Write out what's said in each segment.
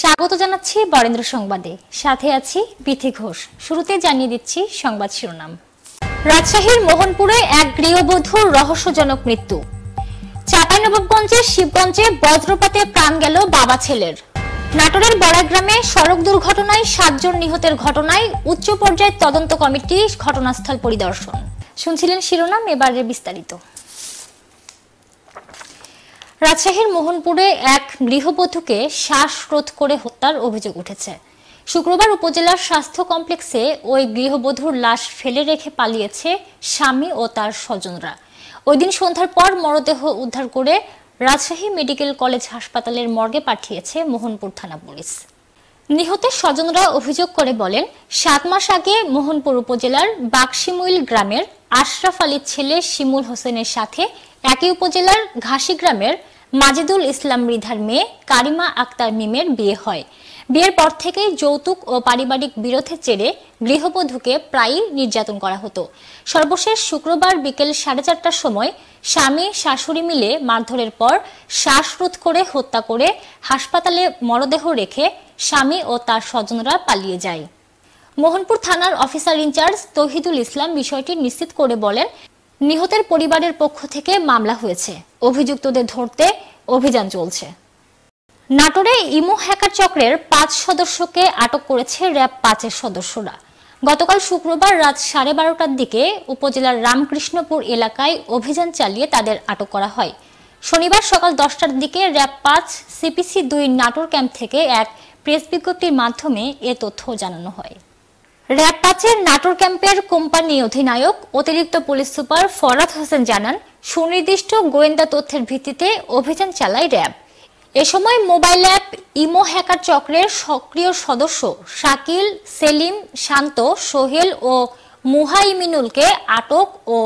স্বাগত জানাচ্ছি বরেন্দ্র সংবাদে সাথে আছি বিথি ঘোষ শুরুতে জানিয়ে দিচ্ছি সংবাদ শিরোনাম রাজশাহীর মোহনপুরে এক গৃহবধূর রহস্যজনক মৃত্যু চাঁপাইনবাবগঞ্জের শিবগঞ্জে বজ্রপাতে প্রাণ গেল বাবা ছেলের নাটোরের বড়াগ্রামে সড়ক দুর্ঘটনায় সাতজন নিহতের ঘটনায় উচ্চ পর্যায়ের তদন্ত কমিটি ঘটনাস্থল পরিদর্শন শুনছিলেন শিরোনাম এবারে বিস্তারিত রাজশাহীর মোহনপুরে এক গৃহবধূকে শ্বাসরোধ করে হত্যার অভিযোগ উঠেছে শুক্রবার উপজেলার স্বাস্থ্য কমপ্লেক্সে ওই গৃহবধূর লাশ ফেলে রেখে পালিয়েছে স্বামী ও তার স্বজনরা ওই দিন সন্ধ্যার পর মরদেহ উদ্ধার করে রাজশাহী মেডিকেল কলেজ হাসপাতালের মর্গে পাঠিয়েছে মোহনপুর থানা পুলিশ নিহতের স্বজনরা অভিযোগ করে বলেন সাত মাস আগে মোহনপুর উপজেলার বাকশিমুইল গ্রামের আশরাফ আলীর ছেলে শিমুল হোসেনের সাথে একই উপজেলার ঘাসি গ্রামের মাজেদুল ইসলাম মৃধার মেয়ে কারিমা আক্তার মিমের বিয়ে হয় বিয়ের পর থেকেই যৌতুক ও পারিবারিক বিরোধের চেড়ে গৃহবধূকে প্রায়ই নির্যাতন করা হতো সর্বশেষ শুক্রবার বিকেল সাড়ে চারটার সময় স্বামী শাশুড়ি মিলে মারধরের পর শ্বাসরোধ করে হত্যা করে হাসপাতালে মরদেহ রেখে স্বামী ও তার স্বজনরা পালিয়ে যায় মোহনপুর থানার অফিসার ইনচার্জ তহিদুল ইসলাম বিষয়টি নিশ্চিত করে বলেন নিহতের পরিবারের পক্ষ থেকে মামলা হয়েছে অভিযুক্তদের ধরতে অভিযান চলছে নাটোরে ইমো হ্যাকার চক্রের পাঁচ সদস্যকে আটক করেছে র্যাব পাঁচের সদস্যরা গতকাল শুক্রবার রাত সাড়ে বারোটার দিকে উপজেলার রামকৃষ্ণপুর এলাকায় অভিযান চালিয়ে তাদের আটক করা হয় শনিবার সকাল দশটার দিকে র্যাব পাঁচ সিপিসি দুই নাটোর ক্যাম্প থেকে এক প্রেস বিজ্ঞপ্তির মাধ্যমে এ তথ্য জানানো হয় র্যাব পাঁচের নাটোর ক্যাম্পের কোম্পানি অধিনায়ক অতিরিক্ত পুলিশ সুপার ফরাদ হোসেন জানান সুনির্দিষ্ট গোয়েন্দা তথ্যের ভিত্তিতে অভিযান চালায় র্যাব এ সময় মোবাইল অ্যাপ ইমো হ্যাকার চক্রের সক্রিয় সদস্য শাকিল সেলিম শান্ত সোহেল ও মুহাইমিনুলকে আটক ও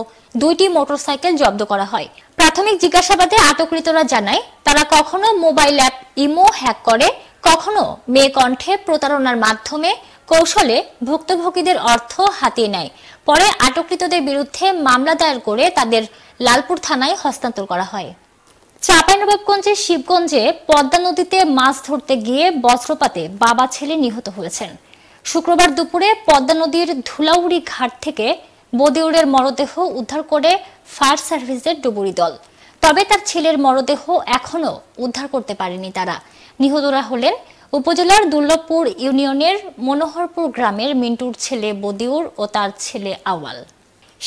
দুইটি মোটরসাইকেল জব্দ করা হয় প্রাথমিক জিজ্ঞাসাবাদে আটককৃতরা জানায় তারা কখনো মোবাইল অ্যাপ ইমো হ্যাক করে কখনো মেয়ে কণ্ঠে প্রতারণার মাধ্যমে কৌশলে ভুক্তভোগীদের অর্থ হাতিয়ে নেয় পরে আটককৃতদের বিরুদ্ধে মামলা দায়ের করে তাদের লালপুর থানায় হস্তান্তর করা হয় চাঁপাইনবাবগঞ্জের শিবগঞ্জে পদ্মা নদীতে মাছ ধরতে গিয়ে বজ্রপাতে বাবা ছেলে নিহত হয়েছেন শুক্রবার দুপুরে পদ্মা নদীর ধুলাউড়ি ঘাট থেকে বদিউরের মরদেহ উদ্ধার করে ফায়ার সার্ভিসের ডুবুরি দল তবে তার ছেলের মরদেহ এখনও উদ্ধার করতে পারেনি তারা নিহতরা হলেন উপজেলার দুর্লভপুর ইউনিয়নের মনোহরপুর গ্রামের মিন্টুর ছেলে বদিউর ও তার ছেলে আওয়াল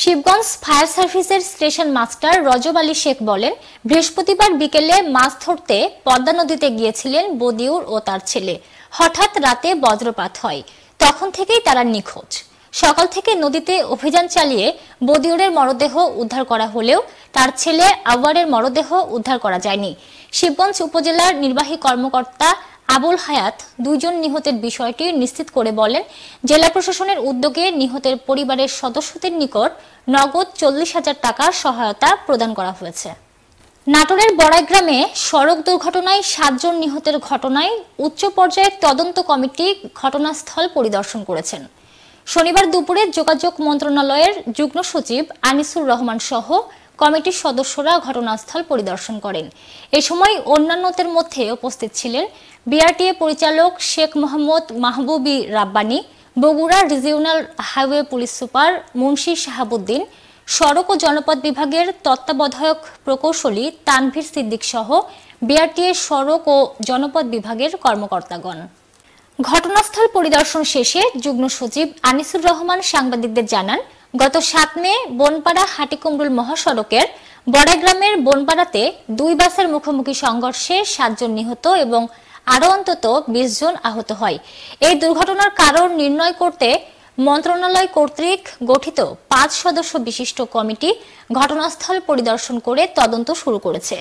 শিবগঞ্জ ফায়ার সার্ভিসের স্টেশন মাস্টার রজব আলী শেখ বলেন বৃহস্পতিবার বিকেলে মাছ ধরতে পদ্মা নদীতে গিয়েছিলেন বদিউর ও তার ছেলে হঠাৎ রাতে বজ্রপাত হয় তখন থেকেই তারা নিখোঁজ সকাল থেকে নদীতে অভিযান চালিয়ে বদিউরের মরদেহ উদ্ধার করা হলেও তার ছেলে আওয়ারের মরদেহ উদ্ধার করা যায়নি শিবগঞ্জ উপজেলার নির্বাহী কর্মকর্তা আবুল হায়াত দুজন নিহতের বিষয়টি নিশ্চিত করে বলেন জেলা প্রশাসনের উদ্যোগে নিহতের পরিবারের সদস্যদের নিকট নগদ চল্লিশ হাজার টাকার সহায়তা প্রদান করা হয়েছে নাটোরের বড়াইগ্রামে সড়ক দুর্ঘটনায় সাতজন নিহতের ঘটনায় উচ্চ পর্যায়ের তদন্ত কমিটি ঘটনাস্থল পরিদর্শন করেছেন শনিবার দুপুরে যোগাযোগ মন্ত্রণালয়ের যুগ্ম সচিব আনিসুর রহমান সহ কমিটির সদস্যরা ঘটনাস্থল পরিদর্শন করেন এ সময় অন্যান্যদের মধ্যে উপস্থিত ছিলেন বিআরটিএ পরিচালক Sheikh Mohammad Mahbubi Rabbani Bogura regional highway police super Munshi Shahabuddin সড়ক ও জনপথ বিভাগের তত্ত্বাবধায়ক প্রকৌশলী তানভীর সিদ্দিক সহ বিআরটিএ সড়ক ও জনপথ বিভাগের কর্মকর্তাগণ ঘটনাস্থল পরিদর্শন শেষে যুগ্ম সচিব আনিসুর রহমান সাংবাদিকদের জানান গত সাত মে বনপাড়া হাটিকুমরুল মহাসড়কের বড়াগ্রামের বনপাড়াতে দুই বাসের মুখোমুখি সংঘর্ষে সাতজন নিহত এবং আরও অন্তত বিশ জন আহত হয় এই দুর্ঘটনার কারণ নির্ণয় করতে মন্ত্রণালয় কর্তৃক গঠিত পাঁচ সদস্য বিশিষ্ট কমিটি ঘটনাস্থল পরিদর্শন করে তদন্ত শুরু করেছে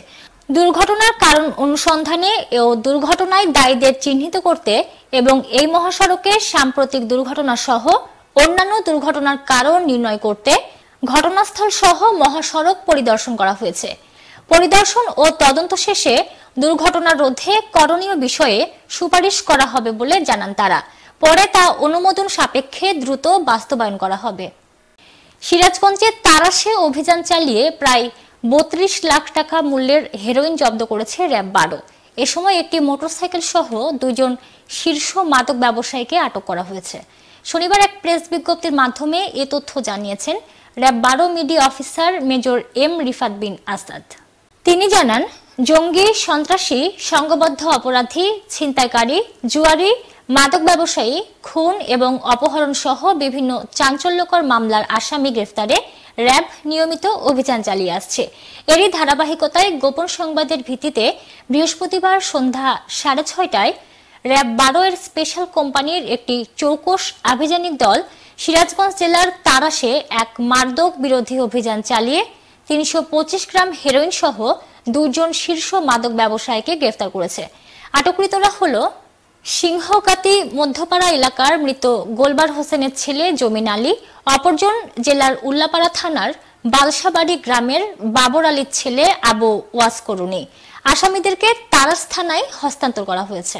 দুর্ঘটনার কারণ অনুসন্ধানে ও দুর্ঘটনায় দায়ীদের চিহ্নিত করতে এবং এই মহাসড়কে সাম্প্রতিক দুর্ঘটনা সহ অন্যান্য দুর্ঘটনার কারণ নির্ণয় করতে ঘটনাস্থল সহ মহাসড়ক পরিদর্শন করা হয়েছে পরিদর্শন ও তদন্ত শেষে দুর্ঘটনা রোধে করণীয় বিষয়ে সুপারিশ করা হবে বলে জানান তারা পরে তা অনুমোদন সাপেক্ষে দ্রুত বাস্তবায়ন করা হবে সিরাজগঞ্জে তারাশে অভিযান চালিয়ে প্রায় বত্রিশ লাখ টাকা মূল্যের হেরোইন জব্দ করেছে র্যাব বারো এ সময় একটি মোটরসাইকেল সহ দুজন শীর্ষ মাদক ব্যবসায়ীকে আটক করা হয়েছে শনিবার এক প্রেস বিজ্ঞপ্তির মাধ্যমে এ তথ্য জানিয়েছেন র্যাব বারো media officer major M Rifat bin Asad তিনি জানান জঙ্গি সন্ত্রাসী সংঘবদ্ধ অপরাধী ছিনতাইকারী জুয়ারি মাদক ব্যবসায়ী খুন এবং অপহরণ সহ বিভিন্ন চাঞ্চল্যকর মামলার আসামি গ্রেফতারে র্যাব নিয়মিত অভিযান চালিয়ে আসছে এরই ধারাবাহিকতায় গোপন সংবাদের ভিত্তিতে বৃহস্পতিবার সন্ধ্যা সাড়ে ছয়টায় র্যাব বারো এর স্পেশাল কোম্পানির একটি চৌকস আভিযানিক দল সিরাজগঞ্জ জেলার তারাসে এক মার্দক বিরোধী অভিযান চালিয়ে তিনশো গ্রাম হেরোইন সহ দুজন শীর্ষ মাদক ব্যবসায়ীকে গ্রেফতার করেছে আটককৃতরা হল সিংহকাতি মধ্যপাড়া এলাকার মৃত গোলবার হোসেনের ছেলে জমিন আলী অপরজন জেলার উল্লাপাড়া থানার বালসাবাড়ি গ্রামের বাবর আলীর ছেলে আবু ওয়াসকরুনি আসামিদেরকে তারাস থানায় হস্তান্তর করা হয়েছে